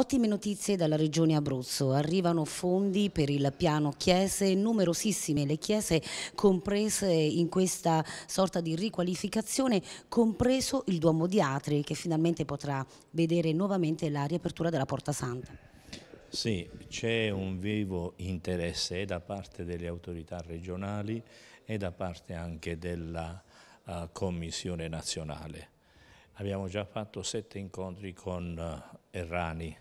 Ottime notizie dalla regione Abruzzo, arrivano fondi per il piano chiese, numerosissime le chiese comprese in questa sorta di riqualificazione, compreso il Duomo di Atri che finalmente potrà vedere nuovamente la riapertura della Porta Santa. Sì, c'è un vivo interesse da parte delle autorità regionali e da parte anche della uh, Commissione nazionale. Abbiamo già fatto sette incontri con uh, Errani,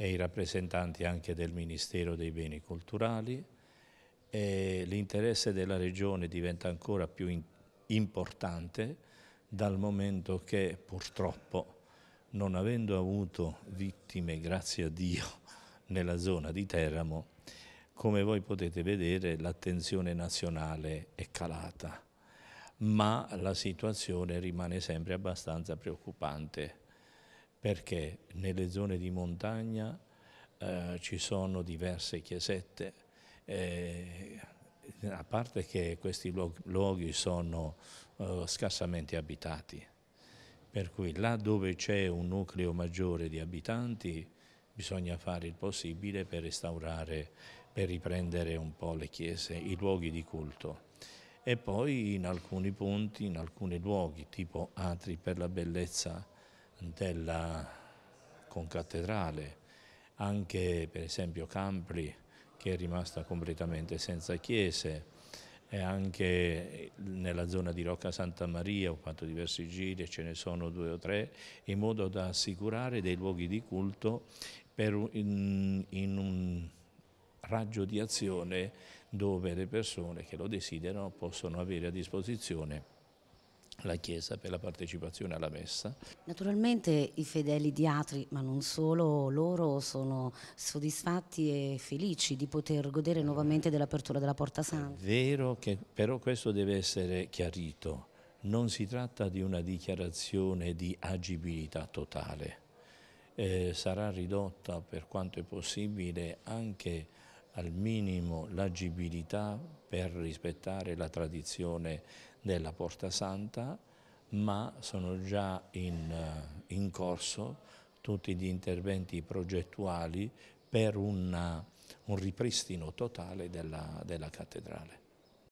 e i rappresentanti anche del Ministero dei Beni Culturali. L'interesse della Regione diventa ancora più importante dal momento che purtroppo non avendo avuto vittime, grazie a Dio, nella zona di Teramo, come voi potete vedere l'attenzione nazionale è calata, ma la situazione rimane sempre abbastanza preoccupante perché nelle zone di montagna eh, ci sono diverse chiesette, eh, a parte che questi luoghi sono eh, scarsamente abitati, per cui là dove c'è un nucleo maggiore di abitanti bisogna fare il possibile per restaurare, per riprendere un po' le chiese, i luoghi di culto e poi in alcuni punti, in alcuni luoghi, tipo atri per la bellezza, della concattedrale, anche per esempio Campri che è rimasta completamente senza chiese e anche nella zona di Rocca Santa Maria ho fatto diversi giri, ce ne sono due o tre, in modo da assicurare dei luoghi di culto un, in, in un raggio di azione dove le persone che lo desiderano possono avere a disposizione la Chiesa per la partecipazione alla messa. Naturalmente i fedeli di Atri, ma non solo, loro sono soddisfatti e felici di poter godere nuovamente dell'apertura della Porta Santa. È vero che però questo deve essere chiarito, non si tratta di una dichiarazione di agibilità totale, eh, sarà ridotta per quanto è possibile anche al minimo l'agibilità per rispettare la tradizione della Porta Santa, ma sono già in, eh, in corso tutti gli interventi progettuali per una, un ripristino totale della, della cattedrale.